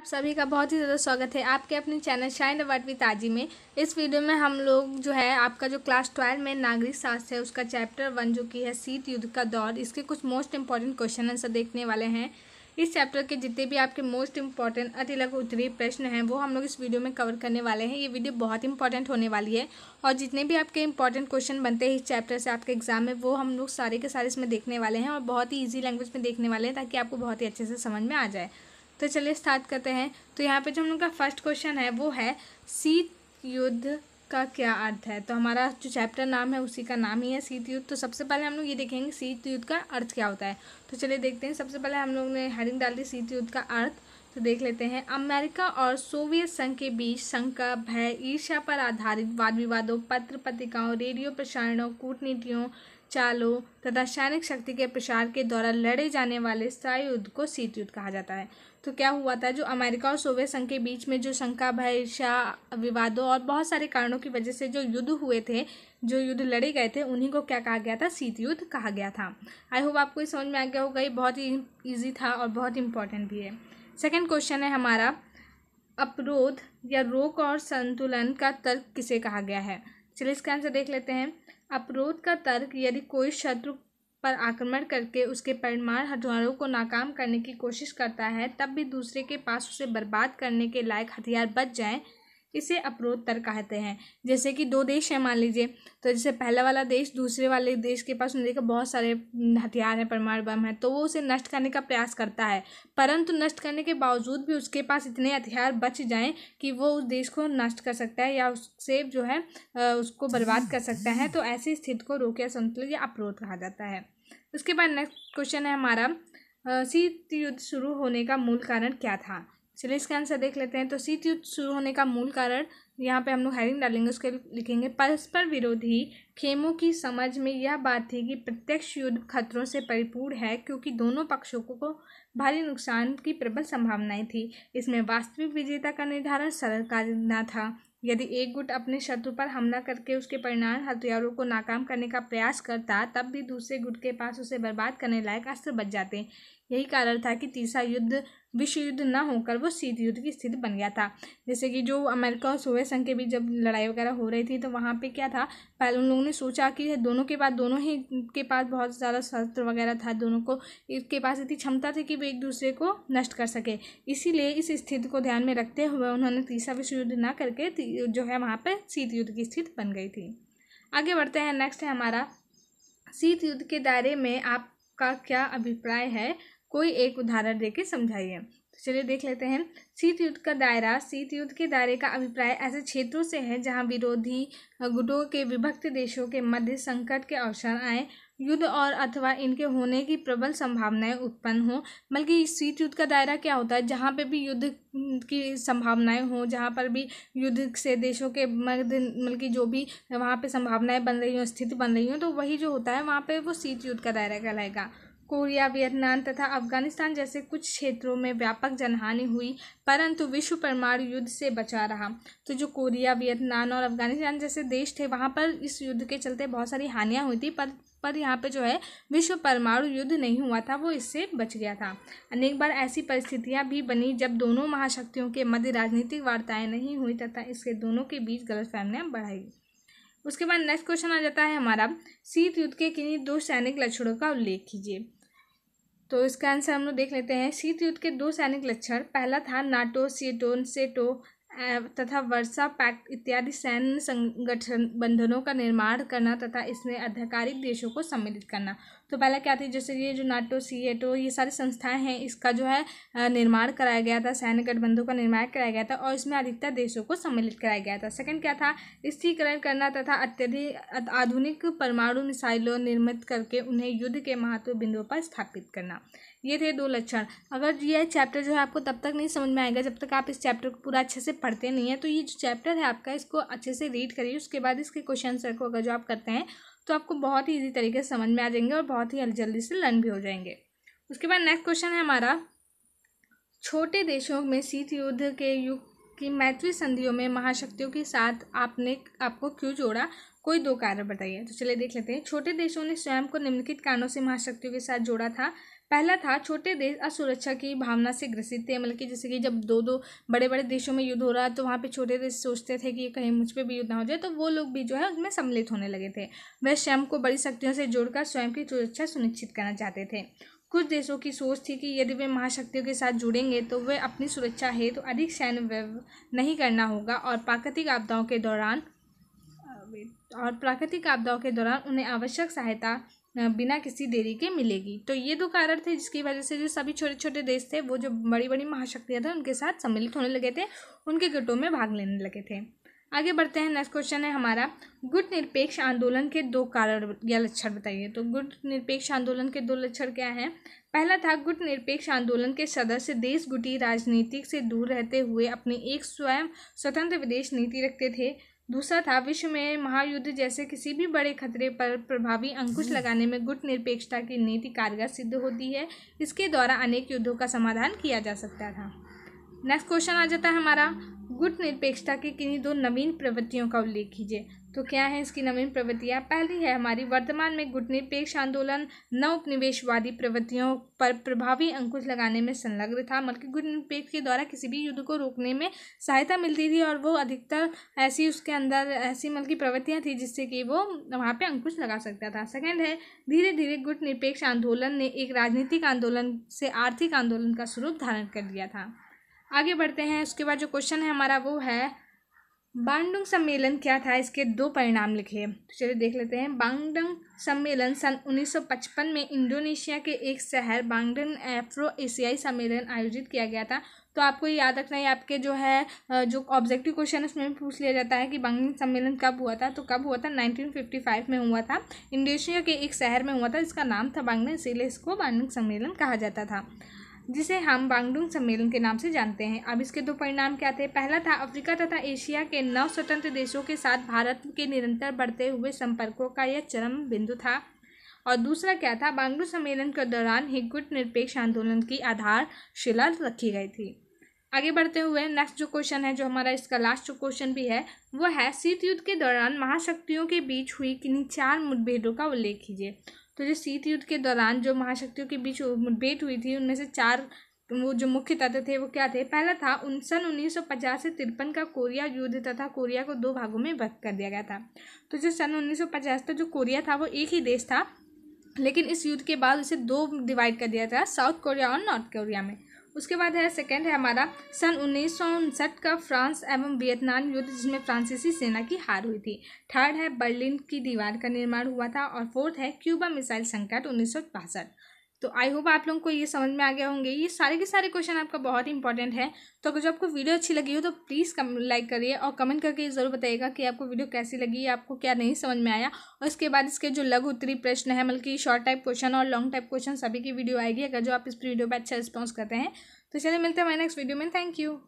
आप सभी का बहुत ही ज़्यादा स्वागत है आपके अपने चैनल शाइन अवार्ड वी ताजी में इस वीडियो में हम लोग जो है आपका जो क्लास ट्वेल्व में नागरिक शास्त्र है उसका चैप्टर वन जो की है शीत युद्ध का दौर इसके कुछ मोस्ट इंपॉर्टेंट क्वेश्चन आंसर देखने वाले हैं इस चैप्टर के जितने भी आपके मोस्ट इंपॉर्टेंट अतिलग उत्तरी प्रश्न हैं वो हम लोग इस वीडियो में कवर करने वाले हैं ये वीडियो बहुत इंपॉर्टेंट होने वाली है और जितने भी आपके इंपॉर्टेंट क्वेश्चन बनते हैं इस चैप्टर से आपके एग्जाम में वो हम लोग सारे के सारे इसमें देखने वाले हैं और बहुत ही ईजी लैंग्वेज में देखने वाले हैं ताकि आपको बहुत ही अच्छे से समझ में आ जाए तो चलिए स्टार्ट करते हैं तो यहाँ पे जो हम लोग का फर्स्ट क्वेश्चन है वो है शीत युद्ध का क्या अर्थ है तो हमारा जो चैप्टर नाम है उसी का नाम ही है शीत युद्ध तो सबसे पहले हम लोग ये देखेंगे शीत युद्ध का अर्थ क्या होता है तो चलिए देखते हैं सबसे पहले हम लोग ने हेडिंग डाल दी शीत युद्ध का अर्थ तो देख लेते हैं अमेरिका और सोवियत संघ के बीच शंका भय ईर्ष्या पर आधारित वाद विवादों पत्र पत्रिकाओं रेडियो प्रसारणों कूटनीतियों चालों तथा सैनिक शक्ति के प्रसार के द्वारा लड़े जाने वाले स्थायी युद्ध को शीत युद्ध कहा जाता है तो क्या हुआ था जो अमेरिका और सोवियत संघ के बीच में जो शंका भयशा विवादों और बहुत सारे कारणों की वजह से जो युद्ध हुए थे जो युद्ध लड़े गए थे उन्हीं को क्या कहा गया था शीत युद्ध कहा गया था आई होप आपको समझ में आ गया होगा ये बहुत ही ईजी था और बहुत इंपॉर्टेंट भी है सेकेंड क्वेश्चन है हमारा अपरोध या रोक और संतुलन का तर्क किसे कहा गया है चलिए इसका आंसर देख लेते हैं अपरोध का तर्क यदि कोई शत्रु पर आक्रमण करके उसके परिमाण हथियारों को नाकाम करने की कोशिश करता है तब भी दूसरे के पास उसे बर्बाद करने के लायक हथियार बच जाएं इसे अपरोत्तर कहते हैं जैसे कि दो देश हैं मान लीजिए तो जैसे पहला वाला देश दूसरे वाले देश के पास देखा बहुत सारे हथियार हैं परमाणु बम हैं तो वो उसे नष्ट करने का प्रयास करता है परंतु नष्ट करने के बावजूद भी उसके पास इतने हथियार बच जाएं कि वो उस देश को नष्ट कर सकता है या उससे जो है उसको बर्बाद कर सकता है तो ऐसी स्थिति को रोके संतुलित या अपरोध कहा जाता है उसके बाद नेक्स्ट क्वेश्चन है हमारा शीत युद्ध शुरू होने का मूल कारण क्या था चलिए इसका आंसर देख लेते हैं तो शीत युद्ध शुरू होने का मूल कारण यहाँ पे हम लोग हेरिंग डालेंगे उसके लिखेंगे परस्पर विरोधी खेमों की समझ में यह बात थी कि प्रत्यक्ष युद्ध खतरों से परिपूर्ण है क्योंकि दोनों पक्षों को भारी नुकसान की प्रबल संभावनाएं थी इसमें वास्तविक विजेता का निर्धारण सरल कार्य था यदि एक गुट अपने शत्रु पर हमला करके उसके परिणाम हथियारों को नाकाम करने का प्रयास करता तब भी दूसरे गुट के पास उसे बर्बाद करने लायक अस्त्र बच जाते यही कारण था कि तीसरा युद्ध विश्व युद्ध न होकर वो शीत युद्ध की स्थिति बन गया था जैसे कि जो अमेरिका और सोवियत संघ के बीच जब लड़ाई वगैरह हो रही थी तो वहाँ पे क्या था पहले उन लोगों ने सोचा कि दोनों के पास दोनों ही के पास बहुत ज़्यादा शस्त्र वगैरह था दोनों को इसके पास इतनी क्षमता थी कि वे एक दूसरे को नष्ट कर सके इसीलिए इस स्थिति को ध्यान में रखते हुए उन्होंने तीसरा विश्व युद्ध ना करके जो है वहाँ पर शीत युद्ध की स्थिति बन गई थी आगे बढ़ते हैं नेक्स्ट है हमारा शीत युद्ध के दायरे में आपका क्या अभिप्राय है कोई एक उदाहरण देके समझाइए तो चलिए देख लेते हैं शीत युद्ध का दायरा शीत युद्ध के दायरे का अभिप्राय ऐसे क्षेत्रों से है जहाँ विरोधी गुटों के विभक्त देशों के मध्य संकट के अवसर आए युद्ध और अथवा इनके होने की प्रबल संभावनाएं उत्पन्न हों बल्कि शीत युद्ध का दायरा क्या होता है जहाँ पे भी युद्ध की संभावनाएं हों जहाँ पर भी युद्ध से देशों के मध्य बल्कि जो भी वहाँ पे संभावनाएं बन रही हों स्थिति बन रही हों तो वही जो होता है वहाँ पे वो शीत युद्ध का दायरा कहलाएगा कोरिया वियतनाम तथा अफगानिस्तान जैसे कुछ क्षेत्रों में व्यापक जनहानि हुई परंतु विश्व परमाणु युद्ध से बचा रहा तो जो कोरिया वियतनाम और अफगानिस्तान जैसे देश थे वहाँ पर इस युद्ध के चलते बहुत सारी हानियाँ हुई थी पर पर यहाँ पे जो है विश्व परमाणु युद्ध नहीं हुआ था वो इससे बच गया था अनेक बार ऐसी परिस्थितियाँ भी बनी जब दोनों महाशक्तियों के मध्य राजनीतिक वार्ताएँ नहीं हुई तथा इसके दोनों के बीच गलत फहमियाँ बढ़ाई उसके बाद नेक्स्ट क्वेश्चन आ जाता है हमारा शीत युद्ध के किन्हीं दो सैनिक लक्षणों का उल्लेख कीजिए तो इसका आंसर हम लोग देख लेते हैं शीत युद्ध के दो सैनिक लक्षण पहला था नाटो सीटोन सेटो तथा वर्षा पैक्ट इत्यादि सैन्य संगठन बंधनों का निर्माण करना तथा इसमें आधिकारिक देशों को सम्मिलित करना तो पहला क्या थी जैसे ये जो नाटो सी एटो ये सारी संस्थाएं हैं इसका जो है निर्माण कराया गया था सैन्य गठबंधों का निर्माण कराया गया था और इसमें अधिकतर देशों को सम्मिलित कराया गया था सेकंड क्या था स्थिरीकरण करना तथा अत्यधिक आधुनिक परमाणु मिसाइलों निर्मित करके उन्हें युद्ध के महत्व बिंदुओं पर स्थापित करना ये थे दो लक्षण अगर यह चैप्टर जो है आपको तब तक नहीं समझ में आएगा जब तक आप इस चैप्टर को पूरा अच्छे से पढ़ते नहीं हैं तो ये जो चैप्टर है आपका इसको अच्छे से रीड करिए उसके बाद इसके क्वेश्चन सर को अगर जो आप करते हैं तो आपको बहुत ही ईजी तरीके से समझ में आ जाएंगे और बहुत ही जल्दी से लर्न भी हो जाएंगे उसके बाद नेक्स्ट क्वेश्चन है हमारा छोटे देशों में शीत युद्ध के युग की मैत्री संधियों में महाशक्तियों के साथ आपने आपको क्यों जोड़ा कोई दो कारण बताइए तो चलिए देख लेते हैं छोटे देशों ने स्वयं को निम्नलिखित कारणों से महाशक्तियों के साथ जोड़ा था पहला था छोटे देश असुरक्षा की भावना से ग्रसित थे मतलब कि जैसे कि जब दो दो बड़े बड़े देशों में युद्ध हो रहा तो वहाँ पे छोटे देश सोचते थे कि कहीं मुझ पर भी युद्ध ना हो जाए तो वो लोग भी जो है उसमें सम्मिलित होने लगे थे वह स्वयं को बड़ी शक्तियों से जोड़कर स्वयं की सुरक्षा सुनिश्चित करना चाहते थे कुछ देशों की सोच थी कि यदि वे महाशक्तियों के साथ जुड़ेंगे तो वे अपनी सुरक्षा हेतु तो अधिक सैन्य व्यव नहीं करना होगा और प्राकृतिक आपदाओं के दौरान और प्राकृतिक आपदाओं के दौरान उन्हें आवश्यक सहायता बिना किसी देरी के मिलेगी तो ये दो कारण थे जिसकी वजह से जो सभी छोटे छोटे देश थे वो जो बड़ी बड़ी महाशक्तियाँ थे उनके साथ सम्मिलित होने लगे थे उनके गुटों में भाग लेने लगे थे आगे बढ़ते हैं नेक्स्ट क्वेश्चन है हमारा गुट निरपेक्ष आंदोलन के दो कारण या लक्षण बताइए तो गुट निरपेक्ष आंदोलन के दो लक्षण क्या हैं पहला था गुट निरपेक्ष आंदोलन के सदस्य देश गुटी राजनीतिक से दूर रहते हुए अपनी एक स्वयं स्वतंत्र विदेश नीति रखते थे दूसरा था विश्व में महायुद्ध जैसे किसी भी बड़े खतरे पर प्रभावी अंकुश हम्म। लगाने में गुट निरपेक्षता की नीति कारगर सिद्ध होती है इसके द्वारा अनेक युद्धों का समाधान किया जा सकता था नेक्स्ट क्वेश्चन आ जाता है हमारा गुट निरपेक्षता की किन्हीं दो नवीन प्रवृत्तियों का उल्लेख कीजिए तो क्या है इसकी नवीन प्रवृत्तियाँ पहली है हमारी वर्तमान में गुटनिरपेक्ष आंदोलन नव उपनिवेशवादी प्रवृत्तियों पर प्रभावी अंकुश लगाने में संलग्न था बल्कि गुटनिरपेक्ष के द्वारा किसी भी युद्ध को रोकने में सहायता मिलती थी और वो अधिकतर ऐसी उसके अंदर ऐसी मतलब प्रवृत्तियाँ थी जिससे कि वो वहाँ पर अंकुश लगा सकता था सेकेंड है धीरे धीरे गुटनिरपेक्ष आंदोलन ने एक राजनीतिक आंदोलन से आर्थिक आंदोलन का स्वरूप धारण कर लिया था आगे बढ़ते हैं उसके बाद जो क्वेश्चन है हमारा वो है बांगडोंग सम्मेलन क्या था इसके दो परिणाम लिखे तो चलिए देख लेते हैं बांगडोंग सम्मेलन सन 1955 में इंडोनेशिया के एक शहर बांगडंग एफ्रो एशियाई सम्मेलन आयोजित किया गया था तो आपको याद रखना है आपके जो है जो ऑब्जेक्टिव क्वेश्चन उसमें भी पूछ लिया जाता है कि बांगडोंग सम्मेलन कब हुआ था तो कब हुआ था नाइनटीन में हुआ था इंडोनेशिया के एक शहर में हुआ था इसका नाम था बांगडन इसीलिए इसको बांगडोंग सम्मेलन कहा जाता था जिसे हम बांगडुंग सम्मेलन के नाम से जानते हैं अब इसके दो परिणाम क्या थे पहला था अफ्रीका तथा एशिया के नौ स्वतंत्र देशों के साथ भारत के निरंतर बढ़ते हुए संपर्कों का यह चरम बिंदु था और दूसरा क्या था बांगडू सम्मेलन के दौरान ही गुट निरपेक्ष आंदोलन की आधारशिला रखी गई थी आगे बढ़ते हुए नेक्स्ट जो क्वेश्चन है जो हमारा इसका लास्ट जो क्वेश्चन भी है वो है शीत युद्ध के दौरान महाशक्तियों के बीच हुई किन्हीं चार मुठभेदों का उल्लेख कीजिए तो जो शीत युद्ध के दौरान जो महाशक्तियों के बीच मुठभेड़ हुई थी उनमें से चार वो जो मुख्य तत्व थे वो क्या थे पहला था उन सन उन्नीस सौ पचास से तिरपन का कोरिया युद्ध तथा कोरिया को दो भागों में भक्त कर दिया गया था तो जो सन उन्नीस सौ पचास तक जो कोरिया था वो एक ही देश था लेकिन इस युद्ध के बाद उसे दो डिवाइड कर दिया था साउथ कोरिया और नॉर्थ कोरिया में उसके बाद है सेकेंड है हमारा सन उन्नीस का फ्रांस एवं वियतनाम युद्ध जिसमें फ्रांसीसी सेना की हार हुई थी थर्ड है बर्लिन की दीवार का निर्माण हुआ था और फोर्थ है क्यूबा मिसाइल संकट उन्नीस तो आई होप आप लोगों को ये समझ में आ गया होंगे ये सारे के सारे क्वेश्चन आपका बहुत ही इंपॉर्टेंट है तो अगर जो आपको वीडियो अच्छी लगी हो तो प्लीज़ कम लाइक करिए और कमेंट करके ज़रूर बताइएगा कि आपको वीडियो कैसी लगी आपको क्या नहीं समझ में आया और इसके बाद इसके जो लघु उत्तरी प्रश्न है मतलब कि शॉर्ट टाइप क्वेश्चन और लॉन्ग टाइप क्वेश्चन सभी की वीडियो आएगी अगर जो आप इस वीडियो पर अच्छा रिस्पॉन्स करते हैं तो चलिए मिलते हैं मैं नेक्स्ट वीडियो में थैंक यू